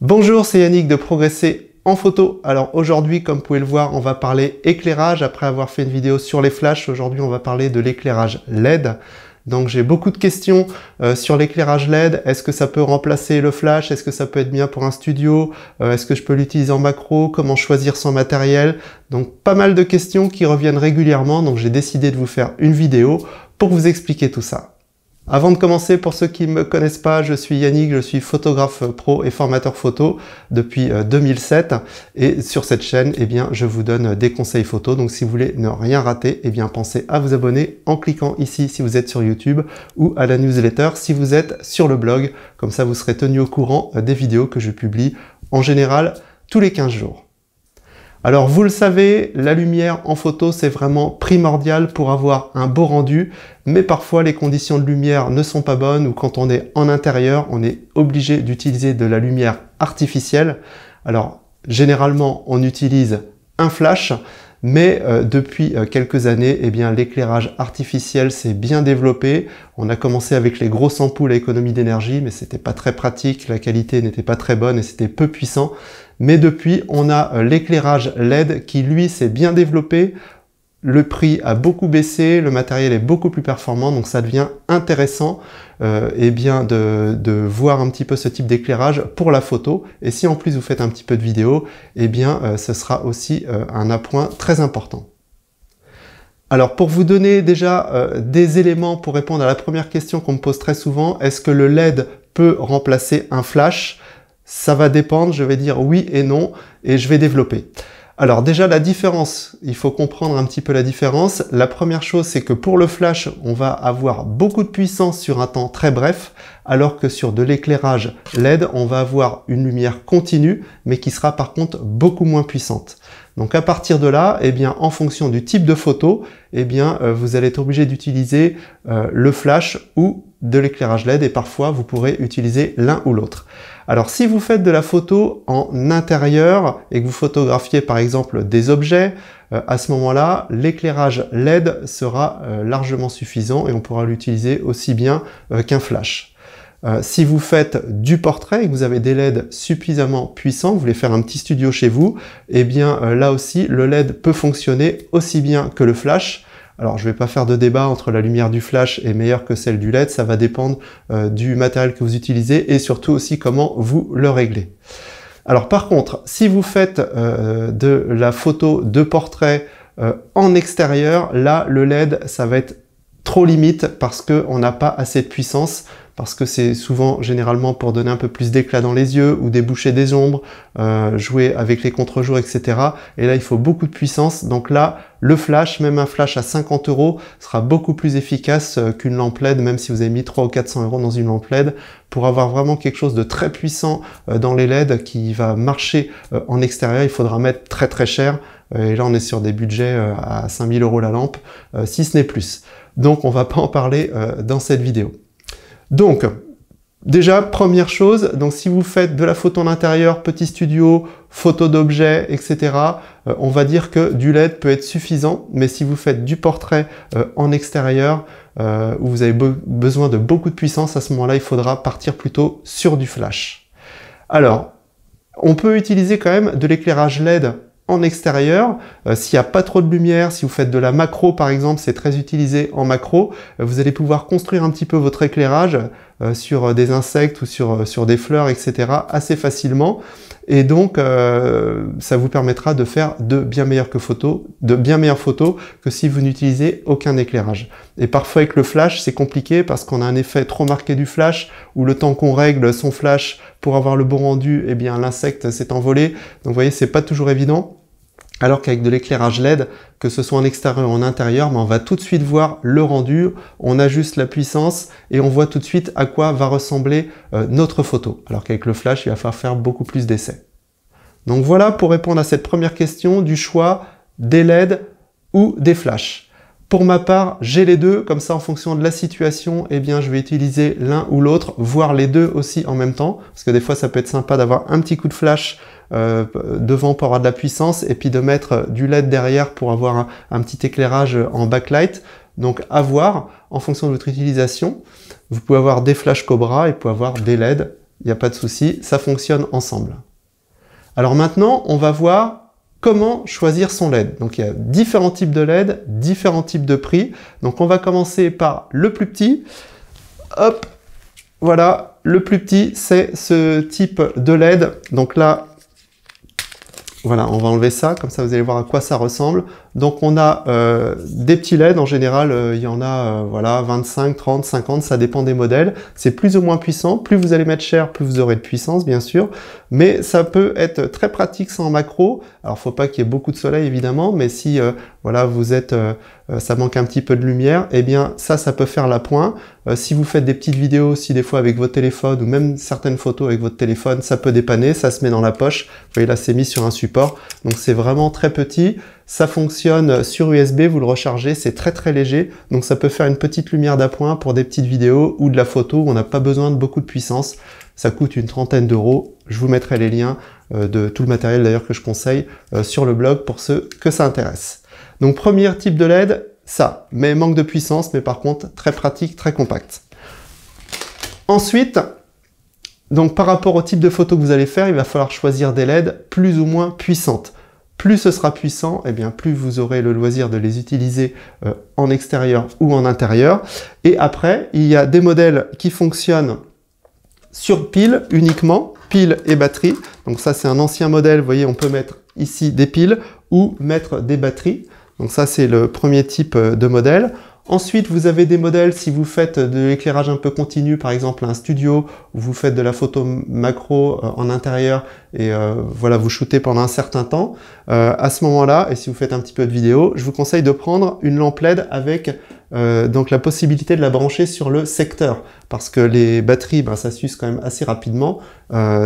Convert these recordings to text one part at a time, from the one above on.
Bonjour, c'est Yannick de Progresser en photo. Alors aujourd'hui, comme vous pouvez le voir, on va parler éclairage. Après avoir fait une vidéo sur les flashs, aujourd'hui on va parler de l'éclairage LED. Donc j'ai beaucoup de questions euh, sur l'éclairage LED. Est-ce que ça peut remplacer le flash Est-ce que ça peut être bien pour un studio euh, Est-ce que je peux l'utiliser en macro Comment choisir son matériel Donc pas mal de questions qui reviennent régulièrement. Donc j'ai décidé de vous faire une vidéo pour vous expliquer tout ça. Avant de commencer, pour ceux qui ne me connaissent pas, je suis Yannick, je suis photographe pro et formateur photo depuis 2007. Euh, et sur cette chaîne, eh bien, je vous donne des conseils photo. Donc si vous voulez ne rien rater, eh bien, pensez à vous abonner en cliquant ici si vous êtes sur YouTube ou à la newsletter si vous êtes sur le blog. Comme ça, vous serez tenu au courant euh, des vidéos que je publie en général tous les 15 jours. Alors vous le savez, la lumière en photo c'est vraiment primordial pour avoir un beau rendu, mais parfois les conditions de lumière ne sont pas bonnes ou quand on est en intérieur, on est obligé d'utiliser de la lumière artificielle. Alors généralement on utilise un flash, mais euh, depuis euh, quelques années, eh bien, l'éclairage artificiel s'est bien développé. On a commencé avec les grosses ampoules à économie d'énergie, mais c'était pas très pratique, la qualité n'était pas très bonne et c'était peu puissant. Mais depuis, on a euh, l'éclairage LED qui lui s'est bien développé le prix a beaucoup baissé, le matériel est beaucoup plus performant, donc ça devient intéressant euh, eh bien de, voir un petit peu ce type d'éclairage pour la photo. Et si en plus vous faites un petit peu de vidéo, eh bien euh, ce sera aussi euh, un appoint très important. Alors pour vous donner déjà des éléments pour répondre à la première question qu'on me pose très souvent, est-ce que le LED peut remplacer un flash Ça va dépendre, je vais dire oui et non, et je vais développer. Alors déjà la différence, il faut comprendre un petit peu la différence. La première chose c'est que pour le flash on va avoir beaucoup de puissance sur un temps très bref alors que sur de l'éclairage LED on va avoir une lumière continue mais qui sera par contre beaucoup moins puissante. Donc à partir de là, eh bien, en fonction du type de photo, eh bien, euh, vous allez être obligé d'utiliser euh, le flash ou de l'éclairage LED et parfois vous pourrez utiliser l'un ou l'autre. Alors si vous faites de la photo en intérieur et que vous photographiez par exemple des objets, euh, à ce moment-là, l'éclairage LED sera euh, largement suffisant et on pourra l'utiliser aussi bien euh, qu'un flash. si vous faites du portrait et que vous avez des LED suffisamment puissants, vous voulez faire un petit studio chez vous, eh bien là aussi le LED peut fonctionner aussi bien que le flash alors, je ne vais pas faire de débat entre la lumière du flash est meilleure que celle du LED, ça va dépendre euh, du matériel que vous utilisez et surtout aussi comment vous le réglez. Alors par contre, si vous faites euh, de la photo de portrait euh, en extérieur, là le LED ça va être trop limite parce qu'on n'a pas assez de puissance parce que c'est souvent généralement pour donner un peu plus d'éclat dans les yeux ou déboucher des ombres, euh, jouer avec les contre-jours, etc. Et là, il faut beaucoup de puissance. Donc là, le flash, même un flash à 50 euros, sera beaucoup plus efficace euh, qu'une lampe LED, même si vous avez mis 300 ou 400 euros dans une lampe LED, pour avoir vraiment quelque chose de très puissant euh, dans les LED qui va marcher en extérieur. Il faudra mettre très très cher. Et là, on est sur des budgets à 5000 euros la lampe, si ce n'est plus. Donc, on va pas en parler dans cette vidéo. Donc, déjà, première chose, donc si vous faites de la photo en intérieur, petit studio, photo d'objets, etc., euh, on va dire que du LED peut être suffisant, mais si vous faites du portrait euh, en extérieur, où euh, vous avez besoin de beaucoup de puissance, à ce moment-là, il faudra partir plutôt sur du flash. Alors, on peut utiliser quand même de l'éclairage LED en extérieur. Euh, s'il n'y a pas trop de lumière, si vous faites de la macro par exemple, c'est très utilisé en macro, euh, vous allez pouvoir construire un petit peu votre éclairage euh, sur des insectes ou sur, des fleurs, etc. assez facilement. Et donc, ça vous permettra de faire de bien meilleures que photos, de bien meilleures photos que si vous n'utilisez aucun éclairage. Et parfois avec le flash, c'est compliqué parce qu'on a un effet trop marqué du flash ou le temps qu'on règle son flash pour avoir le bon rendu, eh bien l'insecte s'est envolé. Donc vous voyez, c'est pas toujours évident. Alors qu'avec de l'éclairage LED, que ce soit en extérieur ou en intérieur, ben, on va tout de suite voir le rendu, on ajuste la puissance et on voit tout de suite à quoi va ressembler euh, notre photo. Alors qu'avec le flash, il va falloir faire beaucoup plus d'essais. Donc voilà pour répondre à cette première question du choix des LED ou des flashs. Pour ma part, j'ai les deux, comme ça en fonction de la situation, eh bien je vais utiliser l'un ou l'autre, voire les deux aussi en même temps, parce que des fois ça peut être sympa d'avoir un petit coup de flash euh, devant pour avoir de la puissance et puis de mettre du LED derrière pour avoir un, petit éclairage en backlight. Donc à voir en fonction de votre utilisation. Vous pouvez avoir des flash Cobra et vous pouvez avoir des LED. Il n'y a pas de souci, ça fonctionne ensemble. Alors maintenant, on va voir comment choisir son LED. Donc il y a différents types de LED, différents types de prix. Donc on va commencer par le plus petit. Hop, voilà, le plus petit, c'est ce type de LED. Donc là, voilà, on va enlever ça, comme ça vous allez voir à quoi ça ressemble. Donc on a euh, des petits LED, en général euh, il y en a euh, voilà 25, 30, 50, ça dépend des modèles. C'est plus ou moins puissant, plus vous allez mettre cher, plus vous aurez de puissance bien sûr, mais ça peut être très pratique sans macro. Alors faut pas qu'il y ait beaucoup de soleil évidemment, mais si voilà vous êtes ça manque un petit peu de lumière, eh bien ça, ça peut faire la pointe. si vous faites des petites vidéos aussi des fois avec votre téléphone ou même certaines photos avec votre téléphone, ça peut dépanner, ça se met dans la poche. Vous voyez là, c'est mis sur un support, donc c'est vraiment très petit. Ça fonctionne sur USB, vous le rechargez, c'est très très léger, donc ça peut faire une petite lumière d'appoint pour des petites vidéos ou de la photo où on n'a pas besoin de beaucoup de puissance. Ça coûte une trentaine d'euros. Je vous mettrai les liens euh, de tout le matériel d'ailleurs que je conseille euh, sur le blog pour ceux que ça intéresse. Donc premier type de LED, ça, mais manque de puissance, mais par contre très pratique, très compact. Ensuite, donc par rapport au type de photo que vous allez faire, il va falloir choisir des LED plus ou moins puissantes. Plus ce sera puissant, et eh bien plus vous aurez le loisir de les utiliser euh, en extérieur ou en intérieur. Et après, il y a des modèles qui fonctionnent sur pile uniquement, pile et batterie. Donc ça c'est un ancien modèle, vous voyez, on peut mettre ici des piles ou mettre des batteries. Donc ça c'est le premier type euh, de modèle. Ensuite, vous avez des modèles si vous faites de l'éclairage un peu continu, par exemple un studio, où vous faites de la photo macro euh, en intérieur et euh, voilà, vous shootez pendant un certain temps. Euh, à ce moment-là, et si vous faites un petit peu de vidéo, je vous conseille de prendre une lampe LED avec donc la possibilité de la brancher sur le secteur, parce que les batteries, ben, ça s'use quand même assez rapidement.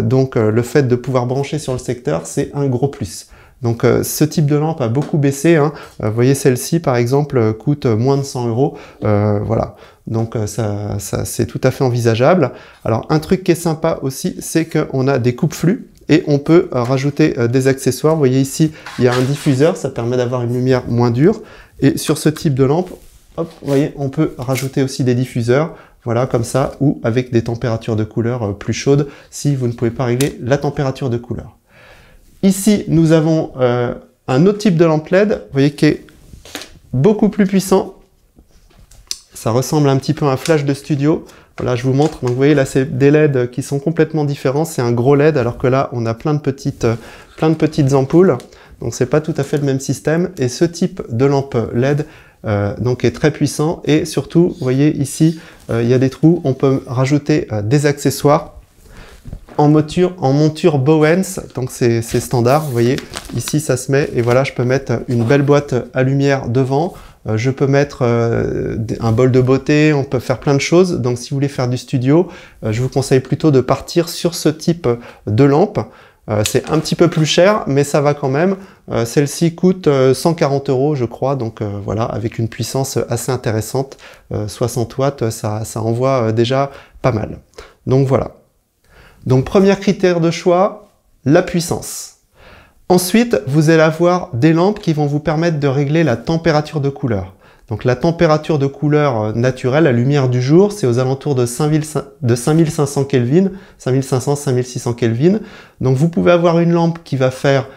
donc le fait de pouvoir brancher sur le secteur, c'est un gros plus. Donc euh, ce type de lampe a beaucoup baissé. Hein. Euh, vous voyez celle-ci par exemple euh, coûte moins de 100 euros. Voilà. Donc ça, ça c'est tout à fait envisageable. Alors un truc qui est sympa aussi, c'est qu'on a des coupes flux et on peut rajouter des accessoires. Vous voyez ici, il y a un diffuseur, ça permet d'avoir une lumière moins dure. Et sur ce type de lampe, hop, vous voyez, on peut rajouter aussi des diffuseurs voilà comme ça, ou avec des températures de couleur plus chaudes si vous ne pouvez pas régler la température de couleur. Ici, nous avons euh, un autre type de lampe LED, vous voyez, qui est beaucoup plus puissant. Ça ressemble un petit peu à un flash de studio. Voilà, je vous montre. Donc, vous voyez, là, c'est des LED qui sont complètement différents. C'est un gros LED, alors que là, on a plein de petites, euh, ampoules. Donc, ce c'est pas tout à fait le même système. Et ce type de lampe LED, euh, donc est très puissant et surtout vous voyez ici il y a des trous on peut rajouter des accessoires en monture, en monture Bowens, donc c'est standard, vous voyez, ici ça se met, et voilà, je peux mettre une belle boîte à lumière devant, euh, je peux mettre euh, un bol de beauté, on peut faire plein de choses, donc si vous voulez faire du studio, euh, je vous conseille plutôt de partir sur ce type de lampe, c'est un petit peu plus cher, mais ça va quand même. Celle-ci coûte 140 euros, je crois, donc voilà, avec une puissance assez intéressante, 60 watts, ça envoie déjà pas mal. Donc voilà. Donc premier critère de choix, la puissance. Ensuite, vous allez avoir des lampes qui vont vous permettre de régler la température de couleur. Donc la température de couleur euh, naturelle, la lumière du jour, c'est aux alentours de, 5500 Kelvin, 5500-5600 Kelvin. Donc vous pouvez avoir une lampe qui va faire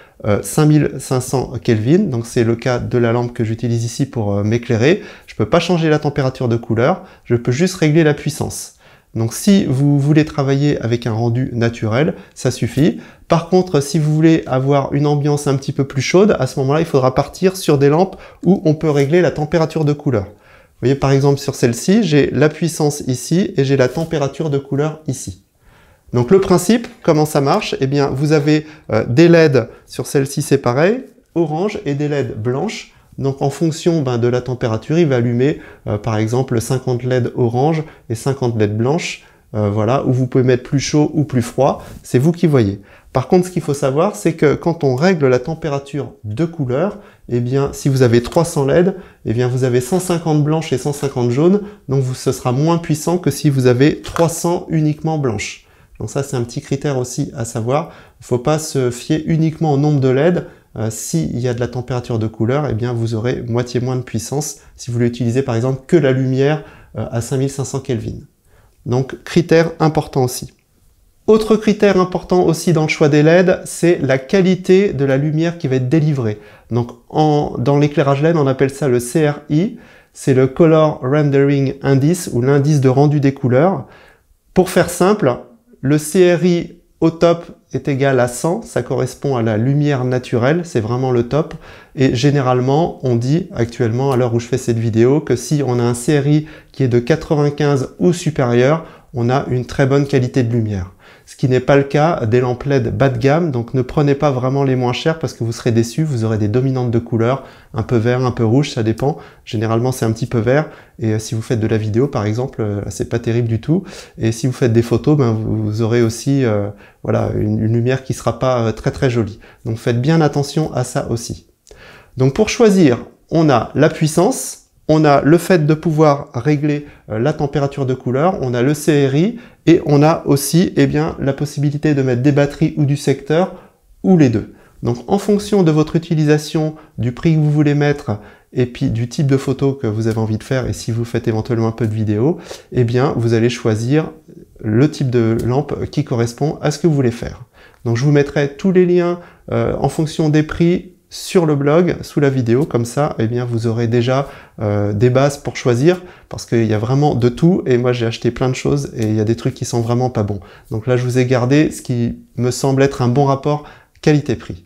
5500 euh, Kelvin, donc c'est le cas de la lampe que j'utilise ici pour euh, m'éclairer. Je ne peux pas changer la température de couleur, je peux juste régler la puissance. Donc si vous voulez travailler avec un rendu naturel, ça suffit. Par contre, si vous voulez avoir une ambiance un petit peu plus chaude, à ce moment-là, il faudra partir sur des lampes où on peut régler la température de couleur. Vous voyez par exemple sur celle-ci, j'ai la puissance ici et j'ai la température de couleur ici. Donc le principe, comment ça marche Eh bien, vous avez euh, des LED, sur celle-ci c'est pareil, orange et des LED blanches donc en fonction ben, de la température, il va allumer euh, par exemple 50 LED orange et 50 LED blanches, euh, voilà, où vous pouvez mettre plus chaud ou plus froid, c'est vous qui voyez. Par contre, ce qu'il faut savoir, c'est que quand on règle la température de couleur, eh bien, si vous avez 300 LED, eh bien, vous avez 150 blanches et 150 jaunes, donc ce sera moins puissant que si vous avez 300 uniquement blanches. Donc ça, c'est un petit critère aussi à savoir. Il ne faut pas se fier uniquement au nombre de LED, euh, s'il y a de la température de couleur, eh bien vous aurez moitié moins de puissance si vous l'utilisez par exemple que la lumière euh, à 5500 Kelvin. Donc critère important aussi. Autre critère important aussi dans le choix des LED, c'est la qualité de la lumière qui va être délivrée. Donc dans l'éclairage LED, on appelle ça le CRI, c'est le Color Rendering Indice ou l'indice de rendu des couleurs. Pour faire simple, le CRI au top est égal à 100, ça correspond à la lumière naturelle, c'est vraiment le top. Et généralement, on dit actuellement, à l'heure où je fais cette vidéo, que si on a un série qui est de 95 ou supérieur, on a une très bonne qualité de lumière ce qui n'est pas le cas lampes LED bas de gamme. Donc ne prenez pas vraiment les moins chers parce que vous serez déçus, vous aurez des dominantes de couleurs, un peu vert, un peu rouge, ça dépend. Généralement c'est un petit peu vert et euh, si vous faites de la vidéo par exemple, euh, c'est pas terrible du tout. Et si vous faites des photos, ben, vous aurez aussi euh, voilà une, une, lumière qui sera pas très très jolie. Donc faites bien attention à ça aussi. Donc pour choisir, on a la puissance, on a le fait de pouvoir régler euh, la température de couleur, on a le CRI et on a aussi eh bien, la possibilité de mettre des batteries ou du secteur ou les deux. Donc en fonction de votre utilisation, du prix que vous voulez mettre et puis du type de photo que vous avez envie de faire et si vous faites éventuellement un peu de vidéo, eh bien vous allez choisir le type de lampe qui correspond à ce que vous voulez faire. Donc je vous mettrai tous les liens euh, en fonction des prix sur le blog, sous la vidéo, comme ça, eh bien, vous aurez déjà euh, des bases pour choisir, parce qu'il y a vraiment de tout, et moi j'ai acheté plein de choses, et il y a des trucs qui sont vraiment pas bons. Donc là, je vous ai gardé ce qui me semble être un bon rapport qualité-prix.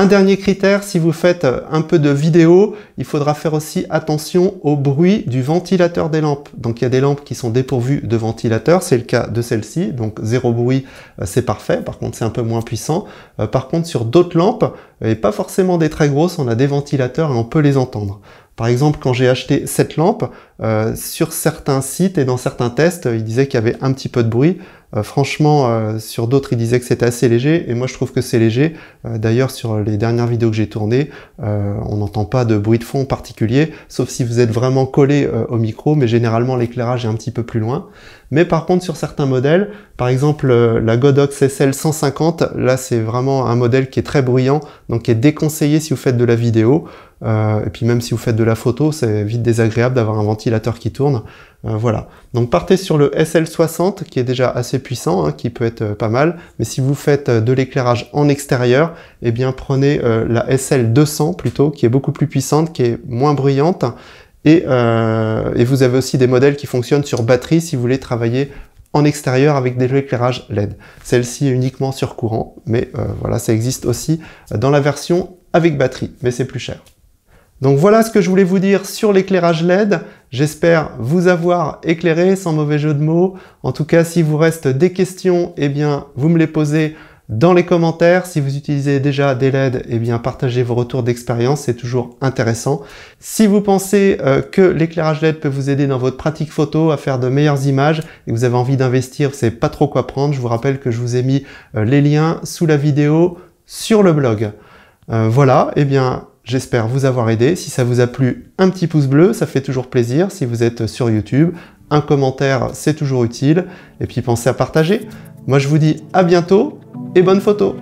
Un dernier critère, si vous faites euh, un peu de vidéo, il faudra faire aussi attention au bruit du ventilateur des lampes. Donc il y a des lampes qui sont dépourvues de ventilateur, c'est le cas de celle-ci, donc zéro bruit, euh, c'est parfait, par contre c'est un peu moins puissant. Euh, par contre sur d'autres lampes, et pas forcément des très grosses, on a des ventilateurs et on peut les entendre. Par exemple, quand j'ai acheté cette lampe, euh, sur certains sites et dans certains tests, euh, il disait qu'il y avait un petit peu de bruit. Euh, franchement, sur d'autres, il disait que c'était assez léger, et moi je trouve que c'est léger. D'ailleurs, sur les dernières vidéos que j'ai tournées, on n'entend pas de bruit de fond particulier, sauf si vous êtes vraiment collé au micro, mais généralement l'éclairage est un petit peu plus loin. Mais par contre, sur certains modèles, par exemple la Godox SL 150, là c'est vraiment un modèle qui est très bruyant, donc qui est déconseillé si vous faites de la vidéo, et puis même si vous faites de la photo, c'est vite désagréable d'avoir un ventilateur qui tourne. Euh, voilà. Donc partez sur le SL60 qui est déjà assez puissant, hein, qui peut être euh, pas mal. Mais si vous faites euh, de l'éclairage en extérieur, eh bien prenez la SL200 plutôt, qui est beaucoup plus puissante, qui est moins bruyante. Et, vous avez aussi des modèles qui fonctionnent sur batterie si vous voulez travailler en extérieur avec de l'éclairage LED. Celle-ci est uniquement sur courant, mais voilà, ça existe aussi dans la version avec batterie, mais c'est plus cher. Donc voilà ce que je voulais vous dire sur l'éclairage LED. J'espère vous avoir éclairé sans mauvais jeu de mots. En tout cas, si vous reste des questions, eh bien, vous me les posez dans les commentaires. Si vous utilisez déjà des LED, eh bien, partagez vos retours d'expérience, c'est toujours intéressant. Si vous pensez euh, que l'éclairage LED peut vous aider dans votre pratique photo à faire de meilleures images et que vous avez envie d'investir, c'est pas trop quoi prendre, je vous rappelle que je vous ai mis euh, les liens sous la vidéo sur le blog. Euh, voilà, eh bien, J'espère vous avoir aidé. Si ça vous a plu, un petit pouce bleu, ça fait toujours plaisir. Si vous êtes sur YouTube, un commentaire, c'est toujours utile. Et puis pensez à partager. Moi, je vous dis à bientôt et bonne photo